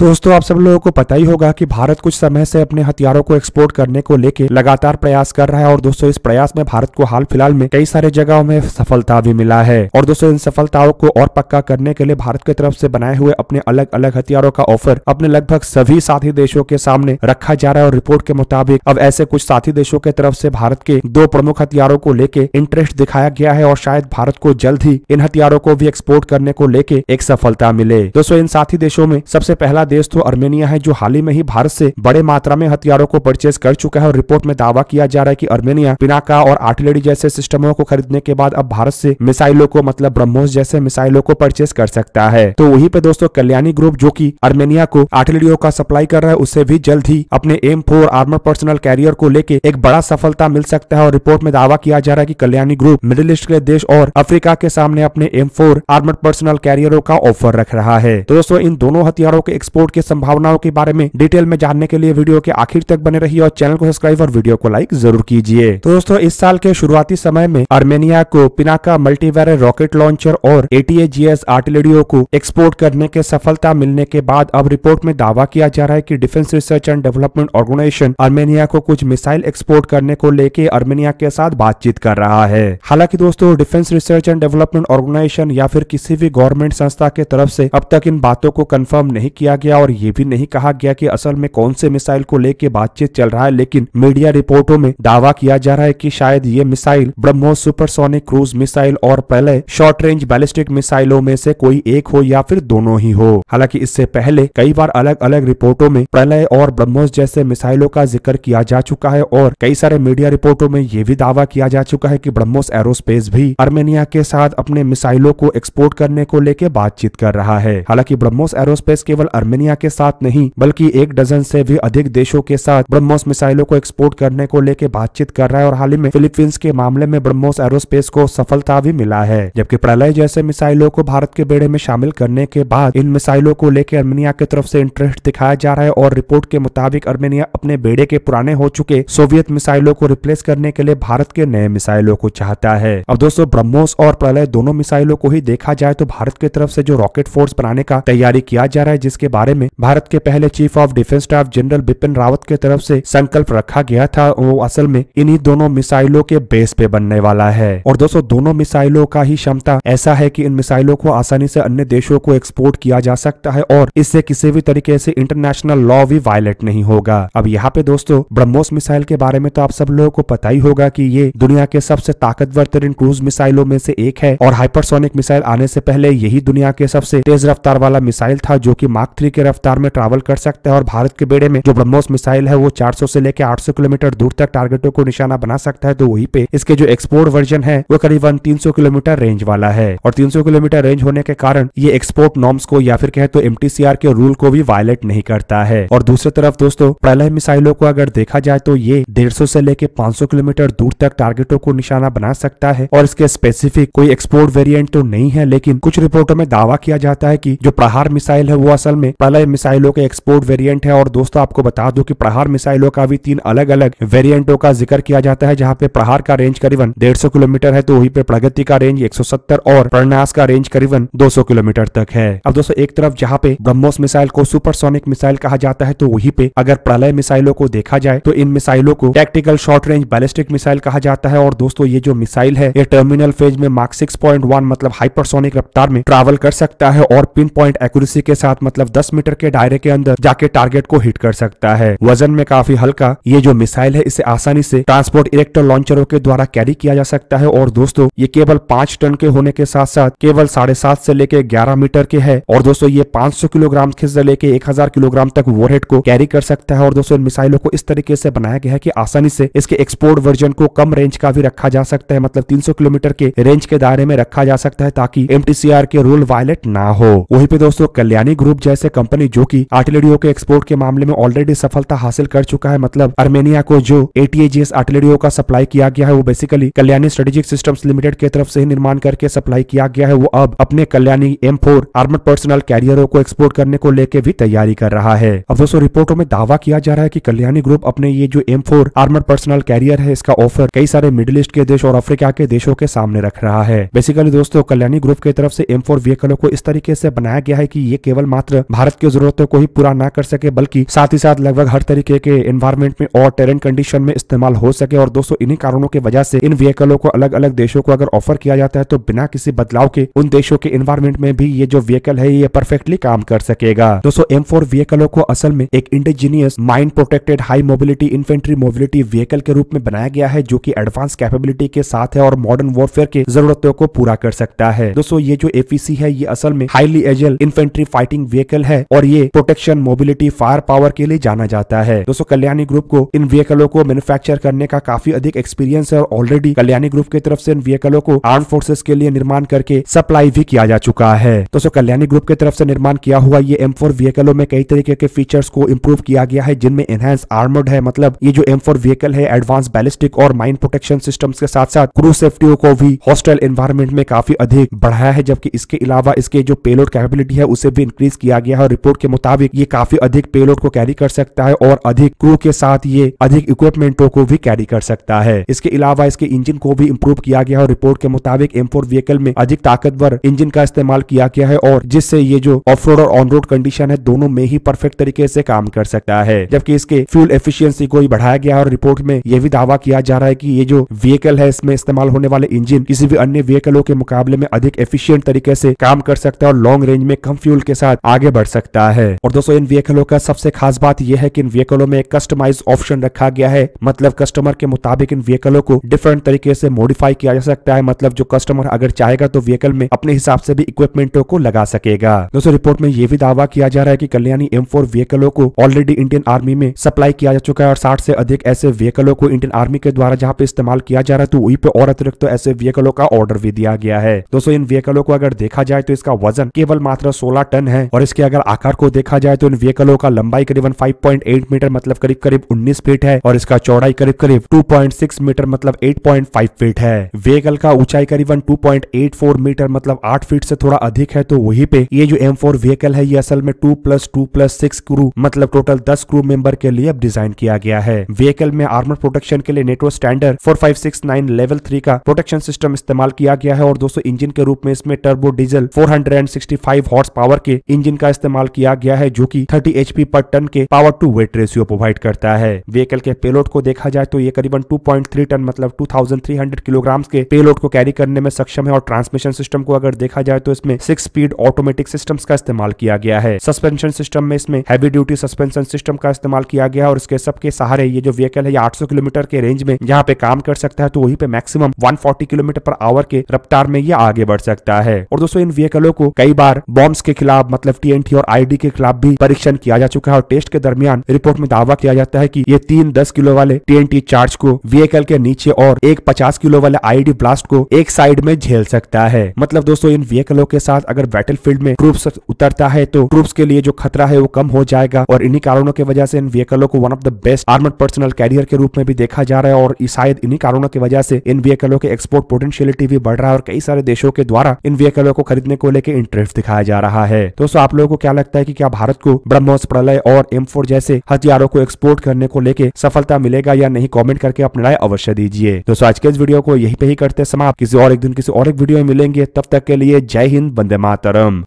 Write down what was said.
दोस्तों आप सब लोगों को पता ही होगा कि भारत कुछ समय से अपने हथियारों को एक्सपोर्ट करने को लेके लगातार प्रयास कर रहा है और दोस्तों इस प्रयास में भारत को हाल फिलहाल में कई सारे जगहों में सफलता भी मिला है और दोस्तों इन सफलताओं को और पक्का करने के लिए भारत की तरफ से बनाए हुए अपने अलग अलग हथियारों का ऑफर अपने लगभग सभी साथी देशों के सामने रखा जा रहा है और रिपोर्ट के मुताबिक अब ऐसे कुछ साथी देशों के तरफ से भारत के दो प्रमुख हथियारों को लेके इंटरेस्ट दिखाया गया है और शायद भारत को जल्द ही इन हथियारों को भी एक्सपोर्ट करने को लेके एक सफलता मिले दोस्तों इन साथी देशों में सबसे पहला देश तो अर्मेनिया है जो हाल ही में ही भारत से बड़े मात्रा में हथियारों को परचेज कर चुका है और रिपोर्ट में दावा किया जा रहा है की अर्मेनिया पिनाका और आर्टिलरी जैसे सिस्टमों को खरीदने के बाद अब भारत से मिसाइलों को मतलब ब्रह्मोस जैसे मिसाइलों को परचेज कर सकता है तो वही पे दोस्तों कल्याणी ग्रुप जो की अर्मेनिया को आर्टिलरियों का सप्लाई कर रहा है उसे भी जल्द ही अपने M four armour personnel carrier को लेकर एक बड़ा सफलता मिल सकता है और रिपोर्ट में दावा किया जा रहा है की कल्याणी ग्रुप मिडिल ईस्ट के देश और अफ्रीका के सामने अपने एम फोर आर्मर पर्सनल कैरियरों का ऑफर रख रहा है तो दोस्तों इन दोनों हथियारों के विस्फोट की संभावनाओं के बारे में डिटेल में जानने के लिए वीडियो के आखिर तक बने रही और चैनल को सब्सक्राइब और वीडियो को लाइक जरूर कीजिए तो दोस्तों इस साल के शुरुआती समय में आर्मेनिया को पिनाका मल्टीवेर रॉकेट लॉन्चर और एस आर्टिलरियो को एक्सपोर्ट करने के सफलता मिलने के बाद अब रिपोर्ट में दावा किया जा रहा है की defence research and development organisation Armenia को कुछ मिसाइल एक्सपोर्ट करने को लेकर आर्मेनिया के साथ बातचीत कर रहा है हालांकि दोस्तों defence research and development organisation या फिर किसी भी गवर्नमेंट संस्था के तरफ से अब तक इन बातों को कंफर्म नहीं किया गया गया और ये भी नहीं कहा गया कि असल में कौन से मिसाइल को लेकर बातचीत चल रहा है लेकिन मीडिया रिपोर्टों में दावा किया जा रहा है कि शायद ये missile BrahMos supersonic cruise missile और पहले शॉर्ट रेंज बैलिस्टिक मिसाइलों में से कोई एक हो या फिर दोनों ही हो हालांकि इससे पहले कई बार अलग अलग रिपोर्टों में प्रलय और ब्रह्मोस जैसे मिसाइलों का जिक्र किया जा चुका है और कई सारे मीडिया रिपोर्टों में ये भी दावा किया जा चुका है कि ब्रह्मोस एरोस्पेस भी अर्मेनिया के साथ अपने मिसाइलों को एक्सपोर्ट करने को लेकर बातचीत कर रहा है हालांकि ब्रह्मोस एरोस्पेस केवल अर्मेनिया आर्मेनिया के साथ नहीं बल्कि एक डजन से भी अधिक देशों के साथ ब्रह्मोस मिसाइलों को एक्सपोर्ट करने को लेकर बातचीत कर रहा है और हाल ही में फिलीपींस के मामले में ब्रह्मोस एरोस्पेस को सफलता भी मिला है जबकि प्रलय जैसे मिसाइलों को भारत के बेड़े में शामिल करने के बाद इन मिसाइलों को लेकर आर्मेनिया की तरफ से इंटरेस्ट दिखाया जा रहा है और रिपोर्ट के मुताबिक आर्मेनिया अपने बेड़े के पुराने हो चुके सोवियत मिसाइलों को रिप्लेस करने के लिए भारत के नए मिसाइलों को चाहता है अब दोस्तों ब्रह्मोस और प्रलय दोनों मिसाइलों को ही देखा जाए तो भारत की तरफ से जो रॉकेट फोर्स बनाने का तैयारी किया जा रहा है जिसके बारे बारे में भारत के पहले chief of defence staff general Bipin Rawat के तरफ से संकल्प रखा गया था वो असल में इन्हीं दोनों मिसाइलों के बेस पे बनने वाला है और दोस्तों दोनों मिसाइलों का ही क्षमता ऐसा है की इन मिसाइलों को आसानी से अन्य देशों को एक्सपोर्ट किया जा सकता है और इससे किसी भी तरीके से इंटरनेशनल लॉ भी वायलेट नहीं होगा अब यहाँ पे दोस्तों ब्रह्मोस मिसाइल के बारे में तो आप सब लोगों को पता ही होगा की ये दुनिया के सबसे ताकतवर तरीन क्रूज मिसाइलों में से एक है और हाइपरसोनिक मिसाइल आने से पहले यही दुनिया के सबसे तेज रफ्तार वाला मिसाइल था जो की मार्क थ्री की रफ्तार में ट्रैवल कर सकता है और भारत के बेड़े में जो ब्रह्मोस मिसाइल है वो 400 से लेकर 800 किलोमीटर दूर तक टारगेटों को निशाना बना सकता है तो वहीं पे इसके जो एक्सपोर्ट वर्जन है वो करीबन 300 किलोमीटर रेंज वाला है और 300 किलोमीटर रेंज होने के कारण ये एक्सपोर्ट नॉर्म्स को या फिर कहे तो एम के रूल को भी वायलेट नहीं करता है और दूसरी तरफ दोस्तों प्रलय मिसाइलों को अगर देखा जाए तो ये डेढ़ से लेकर पांच किलोमीटर दूर तक टारगेटों को निशाना बना सकता है और इसके स्पेसिफिक कोई एक्सपोर्ट वेरियंट तो नहीं है लेकिन कुछ रिपोर्टों में दावा किया जाता है की जो प्रहार मिसाइल है वो असल में पहला मिसाइलों के एक्सपोर्ट वेरिएंट है और दोस्तों आपको बता दूं कि प्रहार मिसाइलों का भी तीन अलग अलग वेरिएंटों का जिक्र किया जाता है जहां पे प्रहार का रेंज करीबन 150 किलोमीटर है तो वहीं पे प्रगति का रेंज 170 और प्रणास का रेंज करीबन 200 किलोमीटर तक है अब दोस्तों एक तरफ जहाँ पे ब्रह्मोस मिसाइल को सुपरसोनिक मिसाइल कहा जाता है तो वहीं पे अगर प्रलय मिसाइलों को देखा जाए तो इन मिसाइलों को tactical short range ballistic missile कहा जाता है और दोस्तों ये जो मिसाइल है ये टर्मिनल फेज में मार्क सिक्स मतलब हाइपरसोनिक रफ्तार में ट्रेवल कर सकता है और पिन पॉइंट एक्यूरेसी के साथ मतलब दस दस मीटर के दायरे के अंदर जाके टारगेट को हिट कर सकता है वजन में काफी हल्का ये जो मिसाइल है इसे आसानी से ट्रांसपोर्ट इलेक्ट्रो लॉन्चरों के द्वारा कैरी किया जा सकता है और दोस्तों ये केवल पांच टन के होने के साथ साथ केवल साढ़े सात से लेके ग्यारह मीटर के है और दोस्तों ये 500 किलोग्राम से लेके 1000 किलोग्राम तक वोरेट को कैरी कर सकता है और दोस्तों मिसाइलों को इस तरीके से बनाया गया है की आसानी से इसके एक्सपोर्ट वर्जन को कम रेंज का भी रखा जा सकता है मतलब तीन किलोमीटर के रेंज के दायरे में रखा जा सकता है ताकि एम के रूल वायलेट ना हो वही पे दोस्तों कल्याणी ग्रुप जैसे कंपनी जो की आर्टिलरियो के एक्सपोर्ट के मामले में ऑलरेडी सफलता हासिल कर चुका है मतलब अर्मेनिया को जो एटीएजीएस आर्टिलरियो का सप्लाई किया गया है वो basically Kalyani strategic system limited के तरफ से ही निर्माण करके सप्लाई किया गया है वो अब अपने कल्याणी एम फोर पर्सनल कैरियरों को एक्सपोर्ट करने को लेकर भी तैयारी कर रहा है अब दोस्तों रिपोर्टों में दावा किया जा रहा है की कल्याणी ग्रुप अपने ये जो M four armoured personnel carrier है इसका ऑफर कई सारे मिडिल ईस्ट के देश और अफ्रीका के देशों के सामने रख रहा है बेसिकली दोस्तों कल्याणी ग्रुप के तरफ से एम फोर व्हीकलों को इस तरीके से बनाया गया है की ये केवल मात्र भारत भारत की जरूरतों को ही पूरा ना कर सके बल्कि साथ ही साथ लगभग हर तरीके के एनवायरमेंट में और टेरेंट कंडीशन में इस्तेमाल हो सके और दोस्तों इन्हीं कारणों की वजह से इन व्हीकलों को अलग अलग देशों को अगर ऑफर किया जाता है तो बिना किसी बदलाव के उन देशों के एनवायरमेंट में भी ये जो व्हीकल है ये परफेक्टली काम कर सकेगा दोस्तों एम फोर व्हीकलों को असल में एक indigenous mine protected high mobility infantry mobility vehicle के रूप में बनाया गया है जो की एडवांस कैपेबिलिटी के साथ है और मॉडर्न वॉरफेयर के जरूरतों को पूरा कर सकता है दोस्तों ये जो एपीसी है ये असल में हाईली एजल इन्फेंट्री फाइटिंग व्हीकल है है और ये प्रोटेक्शन मोबिलिटी फायर पावर के लिए जाना जाता है दोस्तों कल्याणी ग्रुप को इन व्हीकलों को मैन्युफैक्चर करने का काफी अधिक एक्सपीरियंस है और ऑलरेडी कल्याणी ग्रुप की तरफ से इन व्हीकलों को आर्म फोर्सेस के लिए निर्माण करके सप्लाई भी किया जा चुका है दोस्तों कल्याणी ग्रुप की तरफ से निर्माण किया हुआ ये एम व्हीकलों में कई तरीके के फीचर्स को इम्प्रूव किया गया है जिनमें एनहेंस आर्मर्ड है मतलब ये जो एम व्हीकल है एडवांस बैलिस्टिक और माइन प्रोटेक्शन सिस्टम के साथ साथ क्रू सेफ्टी को भी हॉस्टल एनवायरमेंट में काफी अधिक बढ़ाया है जबकि इसके अलावा इसके जो पेलोड कैपेबिलिटी है उसे भी इंक्रीज किया गया है रिपोर्ट के मुताबिक ये काफी अधिक पेलोड को कैरी कर सकता है और अधिक क्रू के साथ ये अधिक इक्विपमेंटों को भी कैरी कर सकता है इसके अलावा इसके इंजन को भी इम्प्रूव किया गया है रिपोर्ट के मुताबिक एम व्हीकल में अधिक ताकतवर इंजन का इस्तेमाल किया गया है और जिससे ये जो ऑफ रोड और ऑन रोड कंडीशन है दोनों में ही परफेक्ट तरीके से काम कर सकता है जबकि इसके फ्यूल एफिशिएंसी को बढ़ाया गया और रिपोर्ट में यह भी दावा किया जा रहा है कि ये जो व्हीकल है इसमें इस्तेमाल होने वाले इंजन किसी भी अन्य व्हीकलों के मुकाबले में अधिक एफिशिएंट तरीके से काम कर सकता है और लॉन्ग रेंज में कम फ्यूल के साथ आगे बढ़ सकता सकता है और दोस्तों इन व्हीकलों का सबसे खास बात यह है कि इन व्हीकलों में एक कस्टमाइज ऑप्शन रखा गया है मतलब कस्टमर के मुताबिक इन व्हीकलों को डिफरेंट तरीके से मॉडिफाई किया जा सकता है मतलब जो कस्टमर अगर चाहेगा तो व्हीकल में अपने हिसाब से भी इक्विपमेंटों को लगा सकेगा दोस्तों रिपोर्ट में ये भी दावा किया जा रहा है की कल्याणी एम व्हीकलों को ऑलरेडी इंडियन आर्मी में सप्लाई किया जा चुका है और साठ से अधिक ऐसे व्हीकलों को इंडियन आर्मी के द्वारा जहाँ पे इस्तेमाल किया जा रहा है तो वही पे और अतिरिक्त तो ऐसे व्हीकलों का ऑर्डर भी दिया गया है दोस्तों इन व्हीकलों को अगर देखा जाए तो इसका वजन केवल मात्र सोलह टन है और इसके अगर आकार को देखा जाए तो इन व्हीकलों का लंबाई करीबन 5.8 मीटर मतलब करीब करीब 19 फीट है और इसका चौड़ाई करीब करीब 2.6 मीटर मतलब 8.5 फीट है व्हीकल का ऊंचाई करीबन 2.84 मीटर मतलब 8 फीट से थोड़ा अधिक है तो वहीं पे ये जो M4 व्हीकल है ये असल में two plus two plus six crew मतलब टोटल दस क्रू मेंबर के लिए अब डिजाइन किया गया है व्हीकल में आर्मर प्रोटेक्शन के लिए network standard four level three का प्रोटेक्शन सिस्टम इस्तेमाल किया गया है और दोस्तों इंजन के रूप में इसमें turbo diesel five horse power के इंजन का इस्तेमाल इस्तेमाल किया गया है जो कि 30 पी पर टन के power to weight ratio provide करता है व्हीकल के पेलोड को देखा जाए तो ये करीबन 2.3 टन मतलब 2,300 किलोग्राम के पेलोड को कैरी करने में सक्षम है और ट्रांसमिशन सिस्टम को अगर देखा जाए तो इसमें सिक्स स्पीड ऑटोमेटिक सिस्टम का इस्तेमाल किया गया है सस्पेंशन सिस्टम में इसमें हैवी ड्यूटी सस्पेंशन सिस्टम का इस्तेमाल किया गया और इसके सबके सहारे ये जो व्हीकल है ये आठ किलोमीटर के रेंज में यहाँ पे काम कर सकता है तो वही पे maximum one kilometre per hour के रफ्तार में ये आगे बढ़ सकता है और दोस्तों इन व्हीकलों को कई बार बॉम्ब्स के खिलाफ मतलब टीएनटी और आईडी के खिलाफ भी परीक्षण किया जा चुका है और टेस्ट के दरमियान रिपोर्ट में दावा किया जाता है की ये तीन दस किलो वाले टी चार्ज को व्हीकल के नीचे और एक पचास किलो वाले आईडी ब्लास्ट को एक साइड में झेल सकता है मतलब दोस्तों इन व्हीकलों के साथ अगर बैटल फील्ड में ट्रूप उतरता है तो ट्रूप के लिए जो खतरा है वो कम हो जाएगा और इन्हीं कारणों की वजह से इन व्हीकलों को one of the best armoured personnel carrier के रूप में भी देखा जा रहा है और शायद इन्हीं कारणों की वजह से इन व्हीकलों के एक्सपोर्ट पोटेंशियलिटी भी बढ़ रहा है और कई सारे देशों के द्वारा इन व्हीकलों को खरीदने को लेकर इंटरेस्ट दिखाया जा रहा है दोस्तों आप लोगों को क्या लगता है कि क्या भारत को ब्रह्मोस प्रलय और एम जैसे हथियारों को एक्सपोर्ट करने को लेके सफलता मिलेगा या नहीं कॉमेंट करके अपनी राय अवश्य दीजिए दोस्तों आज के इस वीडियो को यही पे ही करते समाप्त किसी और एक दिन किसी और एक वीडियो में मिलेंगे तब तक के लिए जय हिंद बंदे मातरम